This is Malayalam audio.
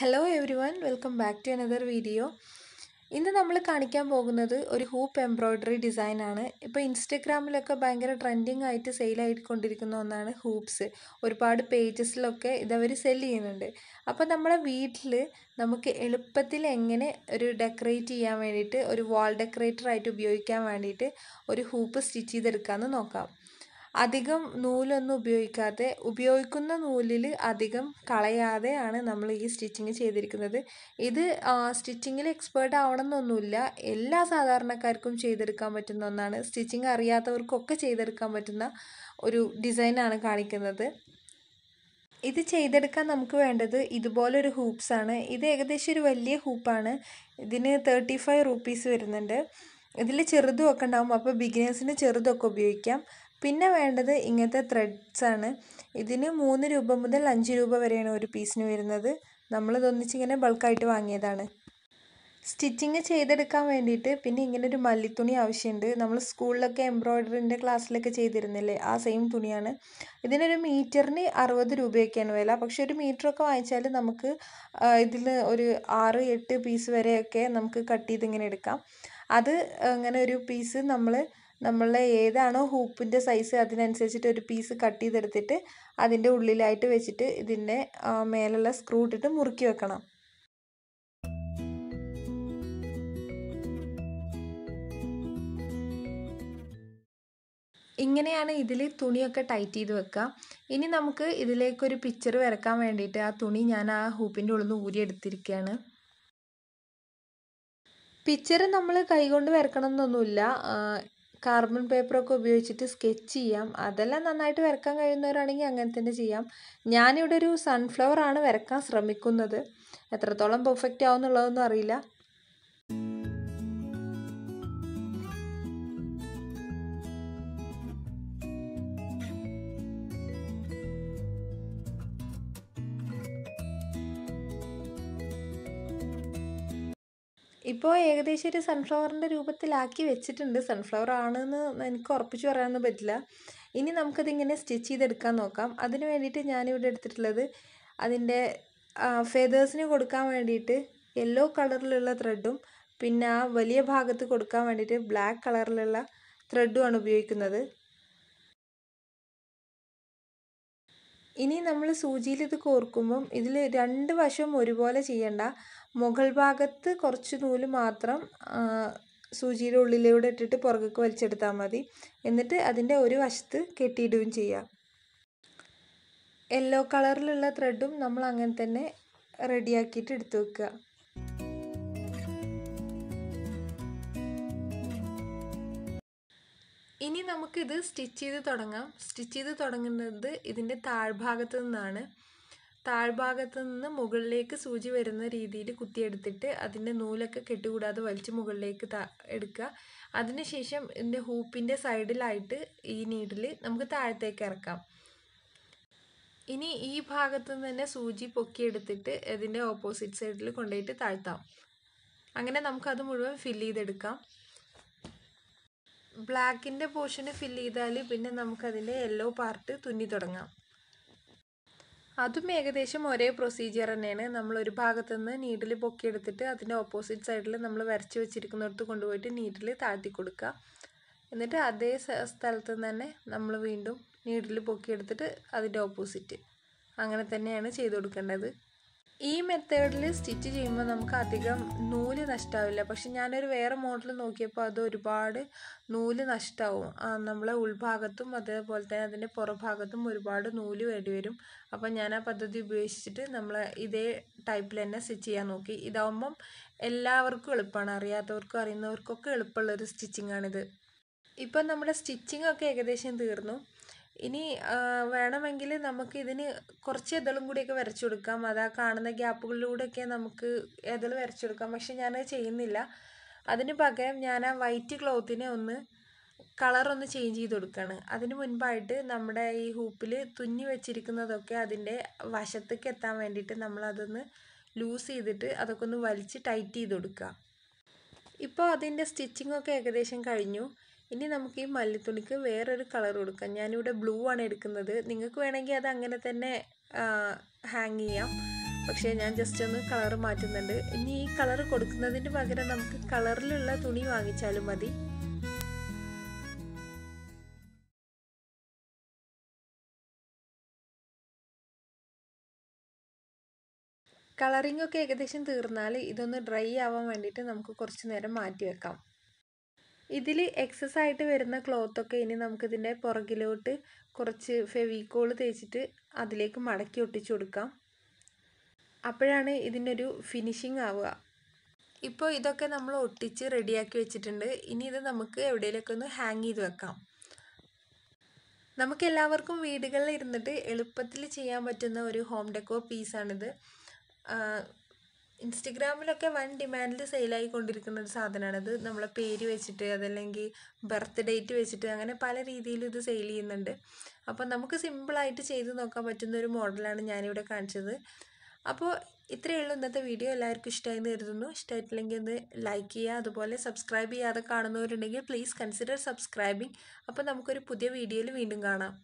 hello everyone welcome back to another video ഇന്ന് നമ്മൾ കാണിക്കാൻ പോകുന്നത് ഒരു ഹൂപ്പ് എംബ്രോയ്ഡറി ഡിസൈനാണ് ഇപ്പോൾ ഇൻസ്റ്റഗ്രാമിലൊക്കെ ഭയങ്കര ട്രെൻഡിങ് ആയിട്ട് സെയിലായിക്കൊണ്ടിരിക്കുന്ന ഒന്നാണ് ഹൂപ്സ് ഒരുപാട് പേജസിലൊക്കെ ഇതവർ സെല് ചെയ്യുന്നുണ്ട് അപ്പോൾ നമ്മളെ വീട്ടിൽ നമുക്ക് എളുപ്പത്തിൽ എങ്ങനെ ഒരു ഡെക്കറേറ്റ് ചെയ്യാൻ വേണ്ടിയിട്ട് ഒരു വാൾ ഡെക്കറേറ്ററായിട്ട് ഉപയോഗിക്കാൻ വേണ്ടിയിട്ട് ഒരു ഹൂപ്പ് സ്റ്റിച്ച് ചെയ്തെടുക്കാമെന്ന് നോക്കാം അധികം നൂലൊന്നും ഉപയോഗിക്കാതെ ഉപയോഗിക്കുന്ന നൂലിൽ അധികം കളയാതെയാണ് നമ്മൾ ഈ സ്റ്റിച്ചിങ് ചെയ്തിരിക്കുന്നത് ഇത് സ്റ്റിച്ചിങ്ങിൽ എക്സ്പേർട്ട് ആവണമെന്നൊന്നുമില്ല എല്ലാ സാധാരണക്കാർക്കും ചെയ്തെടുക്കാൻ പറ്റുന്ന ഒന്നാണ് സ്റ്റിച്ചിങ് അറിയാത്തവർക്കൊക്കെ ചെയ്തെടുക്കാൻ പറ്റുന്ന ഒരു ഡിസൈനാണ് കാണിക്കുന്നത് ഇത് ചെയ്തെടുക്കാൻ നമുക്ക് വേണ്ടത് ഇതുപോലൊരു ഹൂപ്സാണ് ഇത് ഏകദേശം ഒരു വലിയ ഹൂപ്പാണ് ഇതിന് തേർട്ടി ഫൈവ് റുപ്പീസ് വരുന്നുണ്ട് ഇതിൽ ചെറുതും ഒക്കെ ഉണ്ടാകും അപ്പോൾ ബിഗിനേഴ്സിന് ചെറുതൊക്കെ ഉപയോഗിക്കാം പിന്നെ വേണ്ടത് ഇങ്ങനത്തെ ത്രെഡ്സാണ് ഇതിന് മൂന്ന് രൂപ മുതൽ അഞ്ച് രൂപ വരെയാണ് ഒരു പീസിന് വരുന്നത് നമ്മളിതൊന്നിച്ച് ഇങ്ങനെ ബൾക്കായിട്ട് വാങ്ങിയതാണ് സ്റ്റിച്ചിങ് ചെയ്തെടുക്കാൻ വേണ്ടിയിട്ട് പിന്നെ ഇങ്ങനെ ഒരു മല്ലിത്തുണി ആവശ്യമുണ്ട് നമ്മൾ സ്കൂളിലൊക്കെ എംബ്രോയ്ഡറിൻ്റെ ക്ലാസ്സിലൊക്കെ ചെയ്തിരുന്നില്ലേ ആ സെയിം തുണിയാണ് ഇതിനൊരു മീറ്ററിന് അറുപത് രൂപയൊക്കെയാണ് വില പക്ഷെ ഒരു മീറ്ററൊക്കെ വാങ്ങിച്ചാൽ നമുക്ക് ഇതിൽ ഒരു ആറ് എട്ട് പീസ് വരെയൊക്കെ നമുക്ക് കട്ട് ചെയ്ത് ഇങ്ങനെ എടുക്കാം അത് അങ്ങനെ ഒരു പീസ് നമ്മൾ നമ്മളെ ഏതാണോ ഹൂപ്പിൻ്റെ സൈസ് അതിനനുസരിച്ചിട്ട് ഒരു പീസ് കട്ട് ചെയ്തെടുത്തിട്ട് അതിൻ്റെ ഉള്ളിലായിട്ട് വെച്ചിട്ട് ഇതിൻ്റെ മേലുള്ള സ്ക്രൂ ഇട്ടിട്ട് മുറുക്കി വെക്കണം ഇങ്ങനെയാണ് ഇതിൽ തുണിയൊക്കെ ടൈറ്റ് ചെയ്ത് വെക്കുക ഇനി നമുക്ക് ഇതിലേക്കൊരു പിക്ചർ വരക്കാൻ വേണ്ടിയിട്ട് ആ തുണി ഞാൻ ആ ഹൂപ്പിൻ്റെ ഉള്ളിൽ നിന്ന് ഊരിയെടുത്തിരിക്കുകയാണ് പിക്ചർ നമ്മൾ കൈകൊണ്ട് വരക്കണം എന്നൊന്നുമില്ല കാർബൺ പേപ്പറൊക്കെ ഉപയോഗിച്ചിട്ട് സ്കെച്ച് ചെയ്യാം അതെല്ലാം നന്നായിട്ട് വരക്കാൻ കഴിയുന്നവരാണെങ്കിൽ അങ്ങനെ തന്നെ ചെയ്യാം ഞാനിവിടെ ഒരു സൺഫ്ലവർ ആണ് വരക്കാൻ ശ്രമിക്കുന്നത് എത്രത്തോളം പെർഫെക്റ്റ് ആവുന്നുള്ളതൊന്നും അറിയില്ല ഇപ്പോൾ ഏകദേശം ഒരു സൺഫ്ലവറിൻ്റെ രൂപത്തിലാക്കി വെച്ചിട്ടുണ്ട് സൺഫ്ലവർ ആണെന്ന് എനിക്ക് ഉറപ്പിച്ച് പറയാനൊന്നും പറ്റില്ല ഇനി നമുക്കതിങ്ങനെ സ്റ്റിച്ച് ചെയ്തെടുക്കാൻ നോക്കാം അതിന് വേണ്ടിയിട്ട് ഞാനിവിടെ എടുത്തിട്ടുള്ളത് അതിൻ്റെ ഫെതേഴ്സിന് കൊടുക്കാൻ വേണ്ടിയിട്ട് യെല്ലോ കളറിലുള്ള ത്രെഡും പിന്നെ ആ വലിയ ഭാഗത്ത് കൊടുക്കാൻ വേണ്ടിയിട്ട് ബ്ലാക്ക് കളറിലുള്ള ത്രെഡുമാണ് ഉപയോഗിക്കുന്നത് ഇനി നമ്മൾ സൂചിയിൽ ഇത് കോർക്കുമ്പം ഇതിൽ രണ്ട് വശവും ഒരുപോലെ ചെയ്യണ്ട മുകൾ ഭാഗത്ത് കുറച്ച് നൂല് മാത്രം സൂചിയുടെ ഉള്ളിലൂടെ ഇട്ടിട്ട് പുറകേക്ക് വലിച്ചെടുത്താൽ മതി എന്നിട്ട് അതിൻ്റെ ഒരു വശത്ത് കെട്ടിയിടുകയും ചെയ്യാം യെല്ലോ കളറിലുള്ള ത്രെഡും നമ്മൾ അങ്ങനെ തന്നെ റെഡിയാക്കിയിട്ട് എടുത്തു വെക്കുക ഇനി നമുക്കിത് സ്റ്റിച്ച് ചെയ്ത് തുടങ്ങാം സ്റ്റിച്ച് ചെയ്ത് തുടങ്ങുന്നത് ഇതിൻ്റെ താഴ്ഭാഗത്തു നിന്നാണ് താഴ്ഭാഗത്ത് നിന്ന് മുകളിലേക്ക് സൂചി വരുന്ന രീതിയിൽ കുത്തിയെടുത്തിട്ട് അതിൻ്റെ നൂലൊക്കെ കെട്ടുകൂടാതെ വലിച്ച് മുകളിലേക്ക് എടുക്കുക അതിനുശേഷം ഇതിൻ്റെ ഹൂപ്പിൻ്റെ സൈഡിലായിട്ട് ഈ നീഡിൽ നമുക്ക് താഴത്തേക്ക് ഇറക്കാം ഇനി ഈ ഭാഗത്ത് നിന്ന് തന്നെ സൂചി പൊക്കിയെടുത്തിട്ട് ഇതിൻ്റെ ഓപ്പോസിറ്റ് സൈഡിൽ കൊണ്ടുപോയിട്ട് താഴ്ത്താം അങ്ങനെ നമുക്കത് മുഴുവൻ ഫില്ല് ചെയ്തെടുക്കാം ബ്ലാക്കിൻ്റെ പോർഷന് ഫില്ല് ചെയ്താൽ പിന്നെ നമുക്കതിൻ്റെ യെല്ലോ പാർട്ട് തുന്നി തുടങ്ങാം അതും ഏകദേശം ഒരേ പ്രൊസീജിയർ തന്നെയാണ് നമ്മൾ ഒരു ഭാഗത്തു നിന്ന് നീഡിൽ എടുത്തിട്ട് അതിൻ്റെ ഓപ്പോസിറ്റ് സൈഡിൽ നമ്മൾ വരച്ച് വെച്ചിരിക്കുന്നിടത്ത് കൊണ്ടുപോയിട്ട് നീഡിൽ താഴ്ത്തി കൊടുക്കുക എന്നിട്ട് അതേ സ്ഥലത്ത് നിന്ന് തന്നെ നമ്മൾ വീണ്ടും നീഡിൽ പൊക്കിയെടുത്തിട്ട് അതിൻ്റെ ഓപ്പോസിറ്റ് അങ്ങനെ തന്നെയാണ് ചെയ്ത് കൊടുക്കേണ്ടത് ഈ മെത്തേഡിൽ സ്റ്റിച്ച് ചെയ്യുമ്പോൾ നമുക്ക് അധികം നൂല് നഷ്ടമാവില്ല പക്ഷെ ഞാനൊരു വേറെ മോഡൽ നോക്കിയപ്പോൾ അത് ഒരുപാട് നൂല് നഷ്ടമാവും നമ്മളെ ഉൾഭാഗത്തും അതേപോലെ തന്നെ അതിൻ്റെ പുറഭാഗത്തും ഒരുപാട് നൂല് വേണ്ടി വരും അപ്പോൾ ഞാൻ ആ പദ്ധതി ഉപയോഗിച്ചിട്ട് നമ്മൾ ഇതേ ടൈപ്പിൽ തന്നെ സ്റ്റിച്ച് ചെയ്യാൻ നോക്കി ഇതാവുമ്പം എല്ലാവർക്കും എളുപ്പമാണ് അറിയാത്തവർക്കും അറിയുന്നവർക്കൊക്കെ എളുപ്പമുള്ളൊരു സ്റ്റിച്ചിങ്ങാണിത് ഇപ്പം നമ്മുടെ സ്റ്റിച്ചിങ് ഒക്കെ ഏകദേശം തീർന്നു ഇനി വേണമെങ്കിൽ നമുക്ക് ഇതിന് കുറച്ച് ഇതളും കൂടിയൊക്കെ വരച്ചു കൊടുക്കാം അതാ കാണുന്ന ഗ്യാപ്പുകളിലൂടെയൊക്കെ നമുക്ക് ഇതൾ വരച്ചു കൊടുക്കാം പക്ഷെ ഞാൻ ചെയ്യുന്നില്ല അതിന് പകരം ഞാൻ ആ വൈറ്റ് ക്ലോത്തിനെ ഒന്ന് കളറൊന്ന് ചേഞ്ച് ചെയ്ത് കൊടുക്കുകയാണ് അതിന് മുൻപായിട്ട് നമ്മുടെ ഈ ഹൂപ്പിൽ തുന്നി വെച്ചിരിക്കുന്നതൊക്കെ അതിൻ്റെ വശത്തേക്ക് എത്താൻ വേണ്ടിയിട്ട് നമ്മളതൊന്ന് ലൂസ് ചെയ്തിട്ട് അതൊക്കെ ഒന്ന് വലിച്ച് ടൈറ്റ് ചെയ്ത് കൊടുക്കുക ഇപ്പോൾ അതിൻ്റെ സ്റ്റിച്ചിങ്ങൊക്കെ ഏകദേശം കഴിഞ്ഞു ഇനി നമുക്ക് ഈ മല്ലിത്തുണിക്ക് വേറൊരു കളർ കൊടുക്കാം ഞാനിവിടെ ബ്ലൂ ആണ് എടുക്കുന്നത് നിങ്ങൾക്ക് വേണമെങ്കിൽ അത് അങ്ങനെ തന്നെ ഹാങ് ചെയ്യാം പക്ഷേ ഞാൻ ജസ്റ്റ് ഒന്ന് കളർ മാറ്റുന്നുണ്ട് ഇനി ഈ കളർ കൊടുക്കുന്നതിന് പകരം നമുക്ക് കളറിലുള്ള തുണി വാങ്ങിച്ചാലും മതി കളറിംഗ് ഒക്കെ ഏകദേശം തീർന്നാൽ ഇതൊന്ന് ഡ്രൈ ആവാൻ വേണ്ടിയിട്ട് നമുക്ക് കുറച്ച് നേരം മാറ്റി വെക്കാം ഇതിൽ എക്സസ് ആയിട്ട് വരുന്ന ക്ലോത്തൊക്കെ ഇനി നമുക്കിതിൻ്റെ പുറകിലോട്ട് കുറച്ച് ഫെവിക്കോൾ തേച്ചിട്ട് അതിലേക്ക് മടക്കി ഒട്ടിച്ചു കൊടുക്കാം അപ്പോഴാണ് ഇതിനൊരു ഫിനിഷിംഗ് ആവുക ഇപ്പോൾ ഇതൊക്കെ നമ്മൾ ഒട്ടിച്ച് റെഡിയാക്കി വെച്ചിട്ടുണ്ട് ഇനി ഇത് നമുക്ക് എവിടെയെങ്കിലൊക്കെ ഒന്ന് ഹാങ് ചെയ്ത് വെക്കാം നമുക്ക് എല്ലാവർക്കും വീടുകളിൽ ഇരുന്നിട്ട് എളുപ്പത്തിൽ ചെയ്യാൻ പറ്റുന്ന ഒരു ഹോം ഡെക്കോ പീസാണിത് ഇൻസ്റ്റഗ്രാമിലൊക്കെ വൺ ഡിമാൻഡിൽ കൊണ്ടിരിക്കുന്ന ഒരു സാധനമാണ് അത് നമ്മളെ പേര് വെച്ചിട്ട് അതല്ലെങ്കിൽ ബർത്ത് ഡേറ്റ് വെച്ചിട്ട് അങ്ങനെ പല രീതിയിലും ഇത് സെയിൽ ചെയ്യുന്നുണ്ട് അപ്പോൾ നമുക്ക് സിമ്പിളായിട്ട് ചെയ്ത് നോക്കാൻ പറ്റുന്ന ഒരു മോഡലാണ് ഞാനിവിടെ കാണിച്ചത് അപ്പോൾ ഇത്രയേ ഉള്ളൂ ഇന്നത്തെ വീഡിയോ എല്ലാവർക്കും എന്ന് കരുതുന്നു ഇഷ്ടമായിട്ടില്ലെങ്കിൽ ഒന്ന് ലൈക്ക് ചെയ്യുക അതുപോലെ സബ്സ്ക്രൈബ് ചെയ്യാതെ കാണുന്നവരുണ്ടെങ്കിൽ പ്ലീസ് കൺസിഡർ സബ്സ്ക്രൈബിങ് അപ്പോൾ നമുക്കൊരു പുതിയ വീഡിയോയിൽ വീണ്ടും കാണാം